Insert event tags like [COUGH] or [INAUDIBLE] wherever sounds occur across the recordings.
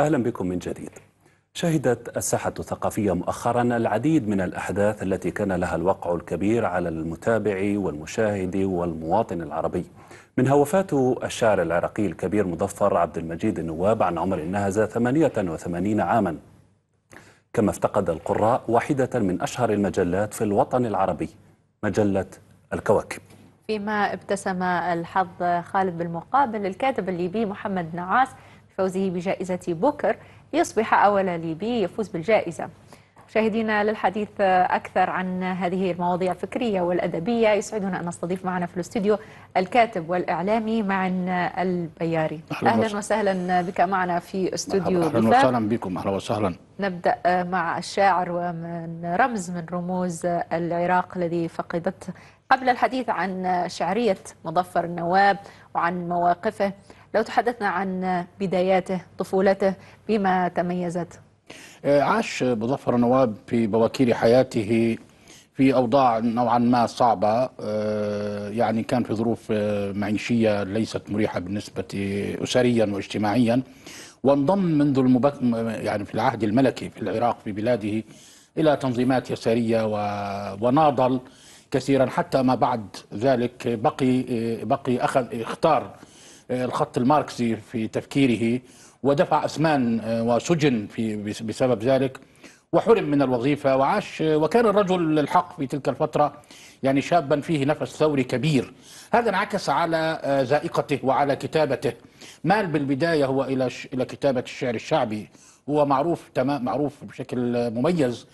أهلا بكم من جديد شهدت الساحة الثقافية مؤخرا العديد من الأحداث التي كان لها الوقع الكبير على المتابع والمشاهد والمواطن العربي منها وفاة الشاعر العراقي الكبير مظفر عبد المجيد النواب عن عمر نهز 88 عاما كما افتقد القراء واحدة من أشهر المجلات في الوطن العربي مجلة الكواكب فيما ابتسم الحظ خالد بالمقابل الكاتب الليبي محمد نعاس فوزه بجائزة بوكر ليصبح أول ليبي يفوز بالجائزة مشاهدينا للحديث أكثر عن هذه المواضيع الفكرية والأدبية يسعدنا أن نستضيف معنا في الاستوديو الكاتب والإعلامي معن البياري أهلا, أهلا وسهلا بك معنا في استوديو أهلا وسهلا بكم أهلا وسهلا نبدأ مع الشاعر ومن رمز من رموز العراق الذي فقدته قبل الحديث عن شعرية مظفر النواب وعن مواقفه لو تحدثنا عن بداياته طفولته بما تميزت آه، عاش مظفر نواب في بواكير حياته في أوضاع نوعا ما صعبة آه، يعني كان في ظروف آه، معيشية ليست مريحة بالنسبة أسريا واجتماعيا وانضم منذ المبك... يعني في العهد الملكي في العراق في بلاده إلى تنظيمات يسارية و... وناضل كثيرا حتى ما بعد ذلك بقي بقي أخذ اختار آه، الخط الماركسي في تفكيره ودفع أثمان آه، وسجن في بسبب ذلك وحرم من الوظيفة وعاش آه، وكان الرجل الحق في تلك الفترة يعني شابا فيه نفس ثوري كبير هذا انعكس على ذائقته وعلى كتابته مال بالبداية هو إلى إلى كتابة الشعر الشعبي هو معروف تمام معروف بشكل مميز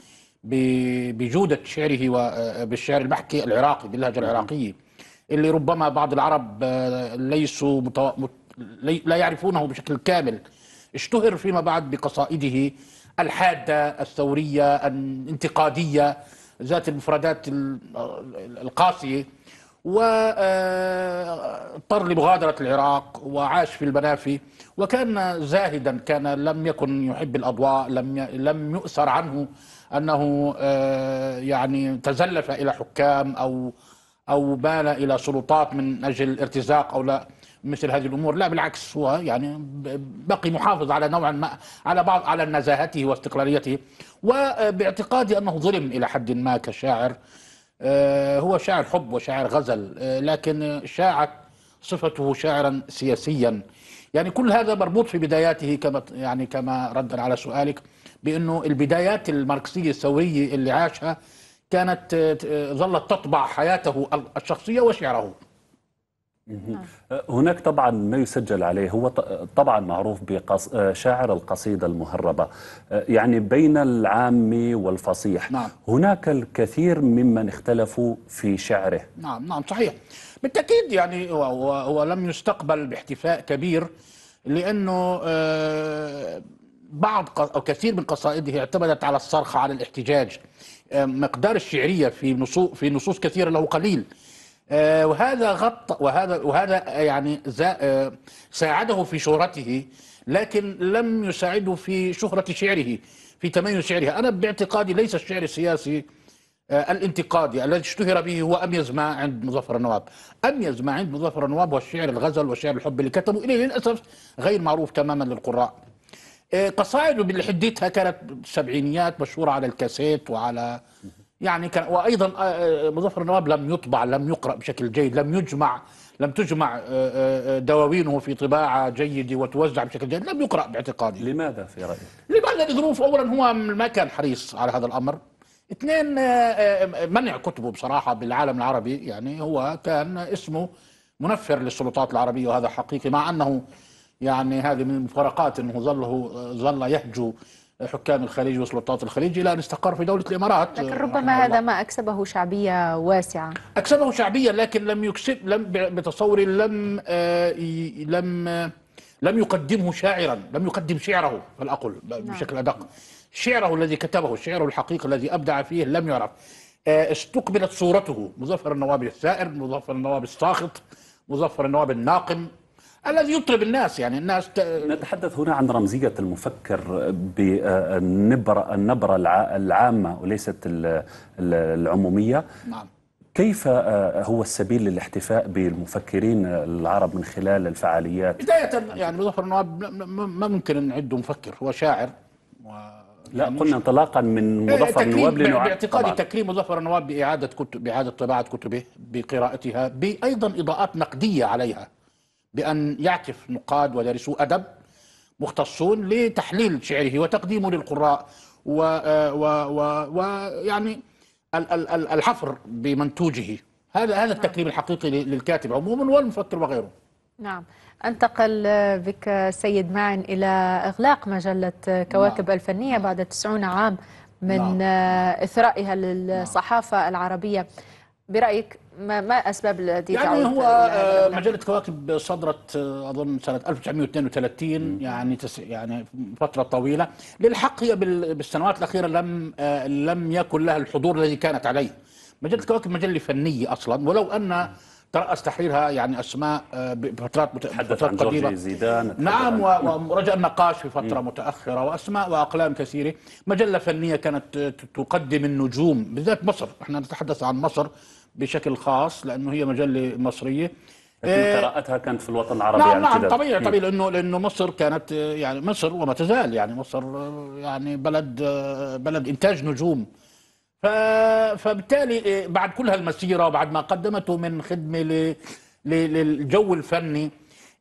بجودة شعره وبالشعر المحكي العراقي باللهجة العراقية اللي ربما بعض العرب آه، ليسوا متو... لا يعرفونه بشكل كامل اشتهر فيما بعد بقصائده الحاده الثوريه الانتقاديه ذات المفردات القاسيه واضطر آه، لمغادره العراق وعاش في البنافي وكان زاهدا كان لم يكن يحب الاضواء لم لم يؤثر عنه انه آه، يعني تزلف الى حكام او او بال الى سلطات من اجل الارتزاق او لا مثل هذه الامور لا بالعكس هو يعني بقي محافظ على نوعا ما على بعض على نزاهته واستقلاليته وباعتقادي انه ظلم الى حد ما كشاعر آه، هو شاعر حب وشاعر غزل آه، لكن شاعت صفته شاعرا سياسيا يعني كل هذا مربوط في بداياته كما يعني كما ردا على سؤالك بانه البدايات الماركسيه الثوريه اللي عاشها كانت آه، آه، ظلت تطبع حياته الشخصيه وشعره آه، هناك طبعا ما يسجل عليه هو طبعا معروف بشاعر القصيدة المهربة يعني بين العام والفصيح نعم. هناك الكثير ممن اختلفوا في شعره نعم نعم صحيح بالتأكيد يعني هو, هو لم يستقبل باحتفاء كبير لأنه آه بعض او كثير من قصائده اعتمدت على الصرخه على الاحتجاج آه، مقدار الشعريه في نصوص في نصوص كثيره له قليل آه، وهذا غطى وهذا وهذا يعني آه، ساعده في شهرته لكن لم يساعده في شهره شعره في تميز شعره انا باعتقادي ليس الشعر السياسي الانتقادي الذي اشتهر به هو اميز ما عند مظفر النواب اميز ما عند مظفر النواب هو الشعر الغزل والشعر الحب اللي كتبه اليه للاسف غير معروف تماما للقراء إيه، قصائده اللي حديتها كانت سبعينيات مشهوره على الكاسيت وعلى يعني كان وايضا آه، آه، مظفر النواب لم يطبع لم يقرا بشكل جيد لم يجمع لم تجمع آه، دواوينه في طباعه جيده وتوزع بشكل جيد لم يقرا باعتقادي لماذا في رايك لماذا الظروف اولا هو ما كان حريص على هذا الامر اثنين منع كتبه بصراحه بالعالم العربي يعني هو كان اسمه منفر للسلطات العربيه وهذا حقيقي مع انه يعني هذه من المفارقات انه ظله ظل يحجو حكام الخليج وسلطات الخليج الى ان استقر في دوله الامارات لكن آه، ربما هذا ما اكسبه شعبيه واسعه اكسبه شعبيه لكن لم يكسب لم بتصوري لم آه، لم آه، لم يقدمه شاعرا لم يقدم شعره فالاقل نعم. بشكل ادق شعره الذي كتبه شعره الحقيقي الذي ابدع فيه لم يعرف استقبلت صورته مظفر النواب الثائر مظفر النواب الساخط مظفر النواب الناقم الذي يطرب الناس يعني الناس ت... نتحدث هنا عن رمزية المفكر بالنبرة النبرة العامة وليست العمومية نعم كيف آه، هو السبيل للاحتفاء بالمفكرين العرب من خلال الفعاليات؟ بداية يعني بظهر انه ما ممكن ان نعده مفكر هو شاعر و... لا يعني قلنا انطلاقا من إيه، مظفر النواب لنوع باعتقادي تكريم يعني مظفر النواب بإعادة كتب بإعادة طباعة كتبه بقراءتها بأيضا إضاءات نقدية عليها بأن يعكف نقاد ودارسو أدب مختصون لتحليل شعره وتقديمه للقراء ويعني آه، الحفر بمنتوجه هذا هذا نعم. التكريم الحقيقي للكاتب عموما والمفكر وغيره نعم انتقل بك سيد معن إلى إغلاق مجلة كواكب نعم. الفنية بعد 90 عام من نعم. إثرائها للصحافة العربية برايك ما, ما اسباب الذي يعني هو آه، مجله كواكب صدرت آه، اظن سنه 1932 يعني تس يعني فتره طويله للحق هي بالسنوات الاخيره لم آه، لم يكن لها الحضور الذي كانت عليه مجله كواكب مجله فنيه اصلا ولو ان ترأس تحريرها يعني أسماء آه، بفترات متأخرة عن قديمة زيدان نعم ورجع النقاش في فترة متأخرة وأسماء وأقلام كثيرة مجلة فنية كانت آه، تقدم النجوم بالذات مصر احنا نتحدث عن مصر بشكل خاص لأنه هي مجلة مصرية لكن آه، قراءتها كانت في الوطن العربي نعم يعني نعم طبيعي طبيعي لانه لانه مصر كانت يعني مصر وما تزال يعني مصر يعني بلد بلد انتاج نجوم فبالتالي إيه، بعد كل هالمسيره وبعد ما قدمته من خدمه للجو الفني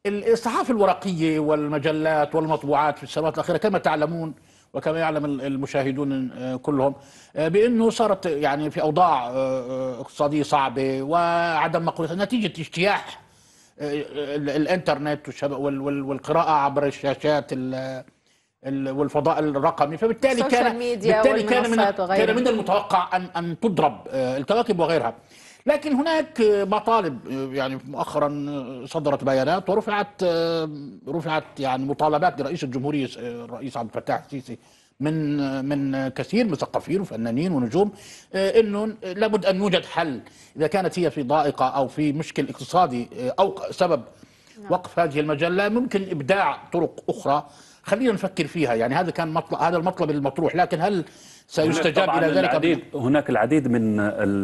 الصحافه الورقيه والمجلات والمطبوعات في السنوات الاخيره كما تعلمون وكما يعلم المشاهدون آه، كلهم آه، بانه صارت يعني في اوضاع آه، اقتصاديه صعبه وعدم مقولة نتيجه اجتياح الانترنت والقراءه عبر الشاشات والفضاء الرقمي فبالتالي كان بالتالي كان من كان من المتوقع ان ان تضرب آه، الكواكب وغيرها لكن هناك آه، مطالب آه، يعني مؤخرا صدرت بيانات ورفعت رفعت يعني مطالبات لرئيس الجمهوريه الرئيس عبد الفتاح السيسي من من كثير من مثقفين وفنانين ونجوم انه لابد ان يوجد حل اذا كانت هي في ضائقه او في مشكل اقتصادي او سبب نعم. وقف هذه المجله ممكن ابداع طرق اخرى خلينا نفكر فيها يعني هذا كان مطلب هذا المطلب المطروح لكن هل سيستجاب الى ذلك العديد هناك العديد من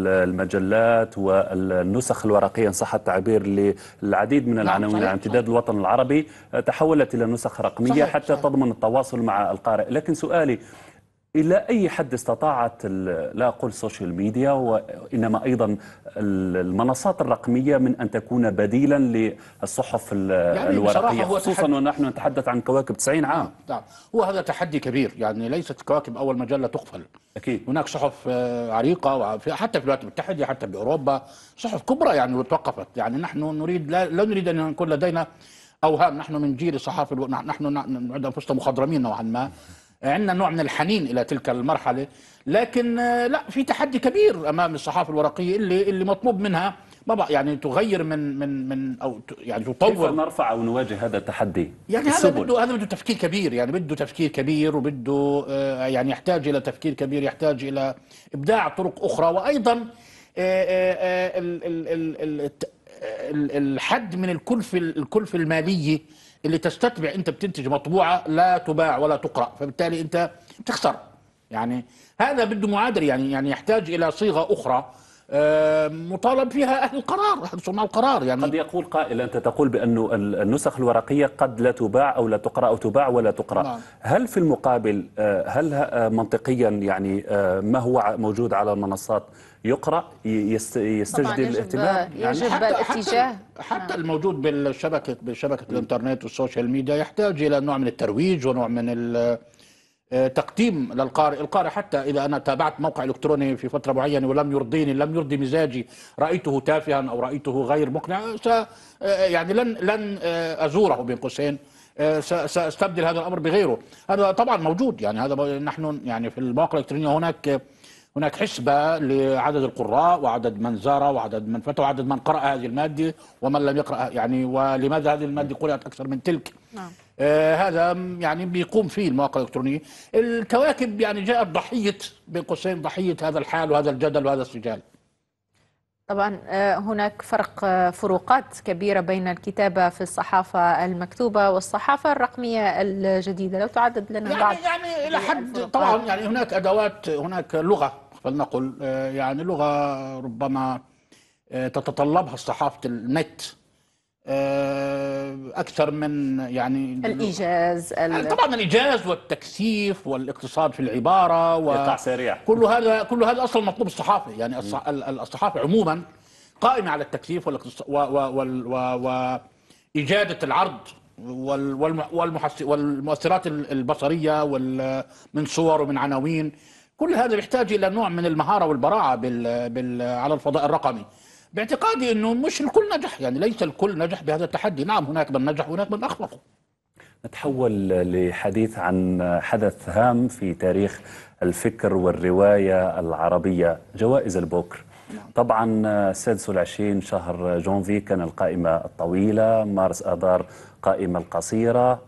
المجلات والنسخ الورقيه ان صح التعبير للعديد من نعم، العناوين عن امتداد الوطن العربي تحولت الى نسخ رقميه صحيح حتى صحيح. تضمن التواصل مع القارئ لكن سؤالي إلى أي حد استطاعت لا أقول السوشيال ميديا وإنما أيضا المنصات الرقمية من أن تكون بديلا للصحف يعني الورقية خصوصا ونحن نتحدث عن كواكب 90 عام نعم،, نعم هو هذا تحدي كبير يعني ليست كواكب أول مجلة تقفل أكيد هناك صحف آه، عريقة حتى في الولايات المتحدة حتى بأوروبا صحف كبرى يعني توقفت يعني نحن نريد لا, لا نريد أن يكون لدينا أوهام نحن من جيل الصحافة نحن نعد أنفسنا مخضرمين نوعا ما عندنا نوع من الحنين الى تلك المرحله لكن آه، لا في تحدي كبير امام الصحافه الورقيه اللي اللي مطلوب منها ما يعني تغير من من من او يعني تطور كيف نرفع او نواجه هذا التحدي يعني هذا بده هذا بده تفكير كبير يعني بده تفكير كبير وبده آه، يعني يحتاج الى تفكير كبير يحتاج الى ابداع طرق اخرى وايضا آه، الحد من الكلفه الكلفه الماليه اللي تستتبع انت بتنتج مطبوعه لا تباع ولا تقرا فبالتالي انت تخسر يعني هذا بده معادله يعني يعني يحتاج الى صيغه اخرى آه، مطالب فيها أهل القرار أهل صناع القرار يعني قد يقول قائل أنت تقول بأن النسخ الورقية قد لا تباع أو لا تقرأ أو تباع ولا تقرأ نعم. هل في المقابل آه، هل آه، منطقيا يعني ما هو موجود على المنصات يقرأ يستجدي الاهتمام يجب, يعني يجب حتى الاتجاه حتى نعم. الموجود بالشبكة بشبكة الإنترنت والسوشيال ميديا يحتاج إلى نوع من الترويج ونوع من آه، تقديم للقارئ القارئ حتى إذا أنا تابعت موقع إلكتروني في فترة معينة ولم يرضيني لم يرضي مزاجي رأيته تافها أو رأيته غير مقنع س آه، يعني لن لن آه، أزوره بين قوسين سأستبدل هذا الأمر بغيره هذا طبعا موجود يعني هذا نحن يعني في المواقع الإلكترونية هناك هناك حسبة لعدد القراء وعدد من زار وعدد من فتى وعدد من قرأ هذه المادة ومن لم يقرأ يعني ولماذا هذه المادة قرأت أكثر من تلك نعم. آه هذا يعني بيقوم فيه المواقع الإلكترونية الكواكب يعني جاءت ضحية بين قوسين ضحية هذا الحال وهذا الجدل وهذا السجال طبعا آه، هناك فرق آه، فروقات كبيرة بين الكتابة في الصحافة المكتوبة والصحافة الرقمية الجديدة لو تعدد لنا يعني بعض يعني إلى حد طبعا يعني هناك أدوات هناك لغة فلنقل آه، يعني لغه ربما آه، تتطلبها صحافه النت آه، اكثر من يعني الايجاز يعني طبعا الايجاز والتكثيف والاقتصاد في العباره و سريع كل هذا كل هذا اصلا مطلوب الصحافه يعني الصحافه عموما قائمه على التكثيف والاقتصاد و... و... و... العرض والمؤثرات البصريه من صور ومن عناوين كل هذا بيحتاج الى نوع من المهاره والبراعه بال... بال... على الفضاء الرقمي باعتقادي انه مش الكل نجح يعني ليس الكل نجح بهذا التحدي نعم هناك من نجح وهناك من اخفق نتحول لحديث عن حدث هام في تاريخ الفكر والرواية العربية جوائز البوكر نعم. طبعا 26 شهر جونفي كان القائمة الطويلة مارس آذار قائمة القصيرة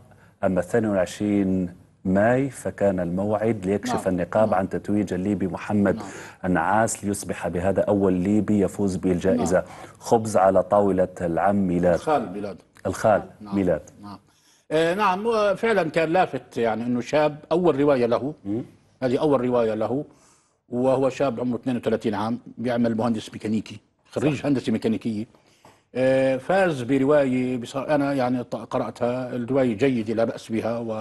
أما 22 ماي فكان الموعد ليكشف نعم. النقاب نعم. عن تتويج الليبي محمد نعم. النعاس ليصبح بهذا أول ليبي يفوز بالجائزة خبز على طاولة العم ميلاد الخال ميلاد الخال ميلاد نعم آه نعم فعلا كان لافت يعني انه شاب اول روايه له هذه اول روايه له وهو شاب عمره 32 عام بيعمل مهندس ميكانيكي خريج هندسه ميكانيكيه آه، فاز بروايه انا يعني قراتها الروايه جيده لا باس بها و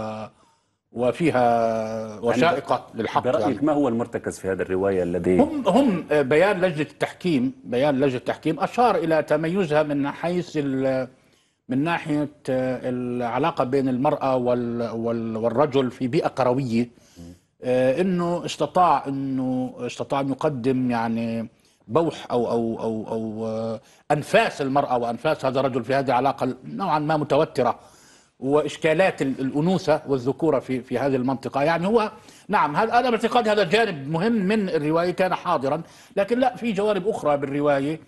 وفيها يعني وشائقة للحق برأيك يعني. ما هو المرتكز في هذا الرواية الذي هم, هم بيان لجنة التحكيم بيان لجنة التحكيم أشار إلى تميزها من حيث من ناحية آه، العلاقة بين المرأة والرجل في بيئة قروية آه، انه استطاع انه استطاع ان يقدم يعني بوح او او او او آه، انفاس المراه وانفاس هذا الرجل في هذه العلاقه نوعا ما متوتره واشكالات الانوثه والذكوره في في هذه المنطقه يعني هو نعم هذا انا باعتقادي هذا جانب مهم من الروايه كان حاضرا لكن لا في جوانب اخرى بالروايه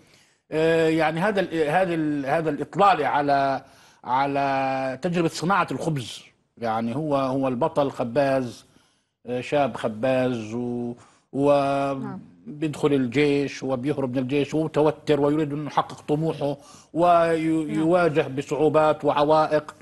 آه، يعني هذا هذا هذا الاطلال على على تجربه صناعه الخبز يعني هو هو البطل خباز آه، شاب خباز و, و نعم. بيدخل الجيش وبيهرب من الجيش ومتوتر ويريد أن يحقق طموحه نعم. ويواجه بصعوبات وعوائق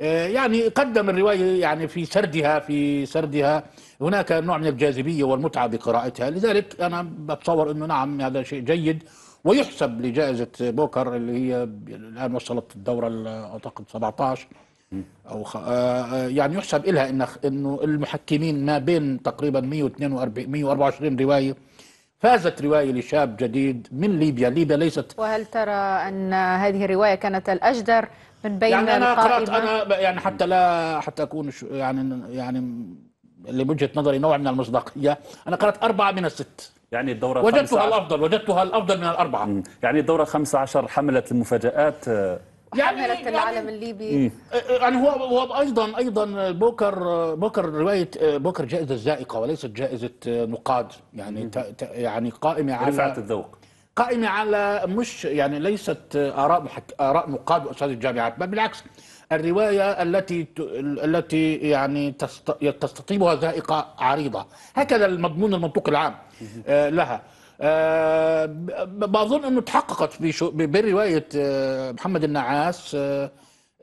آه، يعني قدم الرواية يعني في سردها في سردها هناك نوع من الجاذبية والمتعة بقراءتها لذلك أنا بتصور أنه نعم هذا شيء جيد ويحسب لجائزة بوكر اللي هي الآن وصلت الدورة أعتقد 17 أو خ... آه، آه، يعني يحسب لها إنه إنه المحكمين ما بين تقريبا 142 124 رواية فازت رواية لشاب جديد من ليبيا ليبيا ليست وهل ترى أن هذه الرواية كانت الأجدر من بين يعني أنا قرأت أنا يعني حتى لا حتى أكون يعني يعني اللي بوجهة نظري نوع من المصداقية أنا قرأت أربعة من الست يعني الدورة وجدتها الأفضل وجدتها الأفضل من الأربعة يعني الدورة 15 حملت المفاجآت آه، يعني, يعني العلم الليبي يعني هو هو ايضا ايضا بوكر بوكر روايه بوكر جائزه زائقه وليست جائزه نقاد يعني يعني قائمه على رفعت الذوق قائمه على مش يعني ليست اراء اراء نقاد واساتذه الجامعات بل بالعكس الروايه التي التي يعني تستطيبها ذائقه عريضه هكذا المضمون المنطوق العام آه، لها آه، بظن انه تحققت بروايه آه، محمد النعاس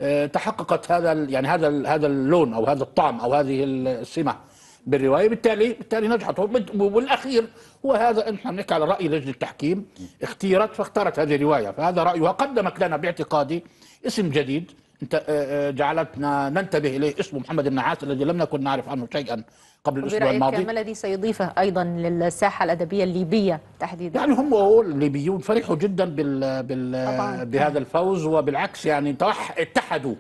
آه، تحققت هذا يعني هذا هذا اللون او هذا الطعم او هذه السمه بالروايه بالتالي بالتالي نجحت والاخير هو هذا احنا بنحكي على راي لجنه التحكيم اختيرت فاختارت هذه الروايه فهذا رايها قدمت لنا باعتقادي اسم جديد آه، آه، جعلتنا ننتبه اليه اسمه محمد النعاس الذي لم نكن نعرف عنه شيئا قبل الاسبوع الماضي ما الذي سيضيفه ايضا للساحه الادبيه الليبيه تحديدا يعني هم الليبيون فرحوا جدا بال بال آه، بهذا الفوز وبالعكس يعني اتحدوا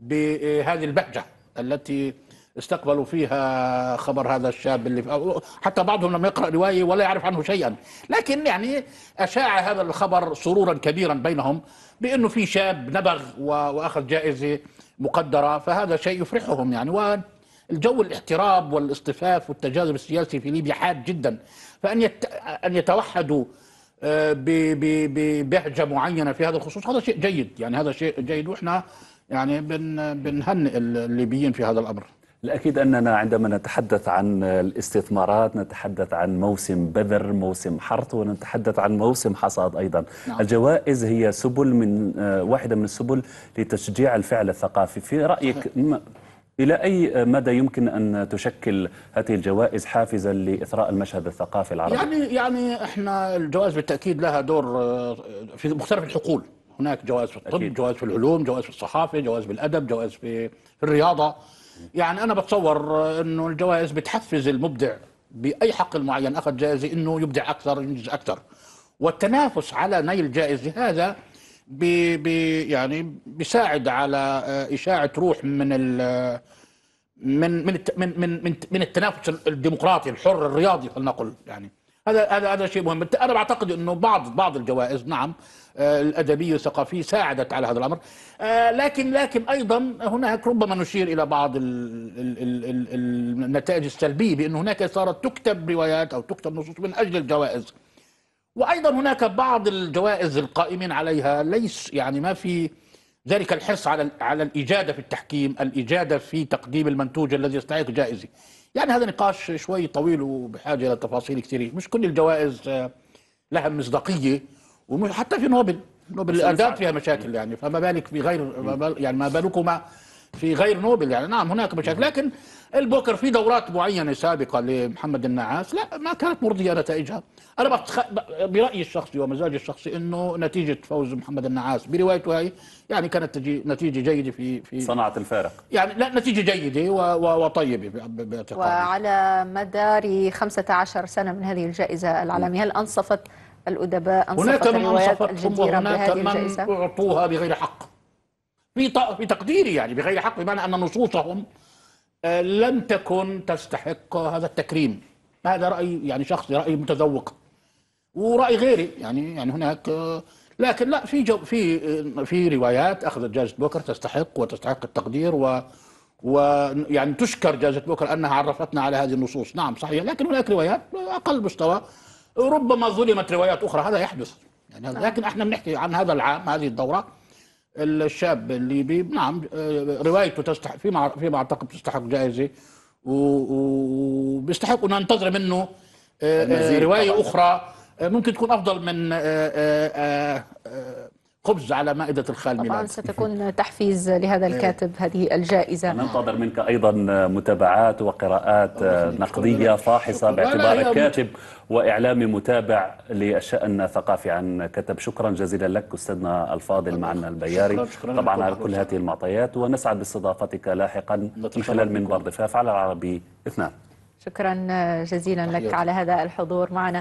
بهذه البهجه التي استقبلوا فيها خبر هذا الشاب اللي حتى بعضهم لم يقرأ رواية ولا يعرف عنه شيئا لكن يعني أشاع هذا الخبر سرورا كبيرا بينهم بأنه في شاب نبغ وأخذ جائزة مقدرة فهذا شيء يفرحهم يعني والجو الاحتراب والاصطفاف والتجاذب السياسي في ليبيا حاد جدا فأن يت... أن يتوحدوا آه، ببهجة معينة في هذا الخصوص هذا شيء جيد يعني هذا شيء جيد وإحنا يعني بن... بنهنئ الليبيين في هذا الأمر الأكيد أننا عندما نتحدث عن الاستثمارات نتحدث عن موسم بذر موسم حرث ونتحدث عن موسم حصاد أيضا نعم. الجوائز هي سبل من آه، واحدة من السبل لتشجيع الفعل الثقافي في رأيك ما إلى أي مدى يمكن أن تشكل هذه الجوائز حافزا لإثراء المشهد الثقافي العربي؟ يعني يعني احنا الجوائز بالتأكيد لها دور آه، في مختلف الحقول هناك جوائز في الطب أكيد. جوائز في العلوم جوائز في الصحافة جوائز بالأدب جوائز في الرياضة يعني انا بتصور انه الجوائز بتحفز المبدع باي حقل معين اخذ جائزه انه يبدع اكثر ينجز اكثر والتنافس على نيل جائزه هذا بي بي يعني بيساعد على آه، اشاعه روح من ال من من من من من التنافس الديمقراطي الحر الرياضي خلينا نقول يعني هذا هذا هذا شيء مهم انا بعتقد انه بعض بعض الجوائز نعم آه، الادبي والثقافي ساعدت على هذا الامر آه، لكن لكن ايضا هناك ربما نشير الى بعض النتائج السلبيه بان هناك صارت تكتب روايات او تكتب نصوص من اجل الجوائز وايضا هناك بعض الجوائز القائمين عليها ليس يعني ما في ذلك الحرص على على الاجاده في التحكيم، الاجاده في تقديم المنتوج الذي يستحق جائزه. يعني هذا نقاش شوي طويل وبحاجه الى تفاصيل كثيره، مش كل الجوائز آه، لها مصداقيه وحتى في نوبل نوبل الاداب فيها مشاكل يعني فما بالك في غير يعني ما بالكما في غير نوبل يعني نعم هناك مشاكل لكن البوكر في دورات معينه سابقه لمحمد النعاس لا ما كانت مرضيه نتائجها انا بتخ... برايي الشخصي ومزاجي الشخصي انه نتيجه فوز محمد النعاس بروايته هاي يعني كانت تجي نتيجه جيده في في صنعت الفارق يعني لا نتيجه جيده و... و... وطيبه باعتقادي وعلى مدار 15 سنه من هذه الجائزه العالميه هل انصفت الأدباء هناك من أنصفتهم وهناك من أعطوها بغير حق في في تقديري يعني بغير حق بمعنى أن نصوصهم آه، لم تكن تستحق هذا التكريم هذا رأي يعني شخصي رأي متذوق ورأي غيري يعني يعني هناك آه، لكن لا في جو في آه، في روايات أخذت جائزة بوكر تستحق وتستحق التقدير و ويعني تشكر جائزة بوكر أنها عرفتنا على هذه النصوص نعم صحيح لكن هناك روايات أقل مستوى ربما ظلمت روايات أخرى هذا يحدث يعني نعم. لكن احنا بنحكي عن هذا العام هذه الدورة الشاب الليبي نعم آه، روايته تستحق فيما فيما اعتقد تستحق جائزه وبيستحق ان ننتظر منه آه، آه، روايه طبعا. اخرى ممكن تكون افضل من خبز على مائدة الخال طبعا ستكون [LAUGHS] تحفيز لهذا الكاتب هذه الجائزة ننتظر منك أيضا متابعات وقراءات نقدية فاحصة باعتبارك كاتب وإعلامي متابع للشأن الثقافي عن كتب شكرا جزيلا لك أستاذنا الفاضل معنا البياري شكرا طبعا على كل هذه المعطيات ونسعد باستضافتك لاحقا من خلال منبر ضفاف على العربي اثنان شكرا جزيلا لك على هذا الحضور معنا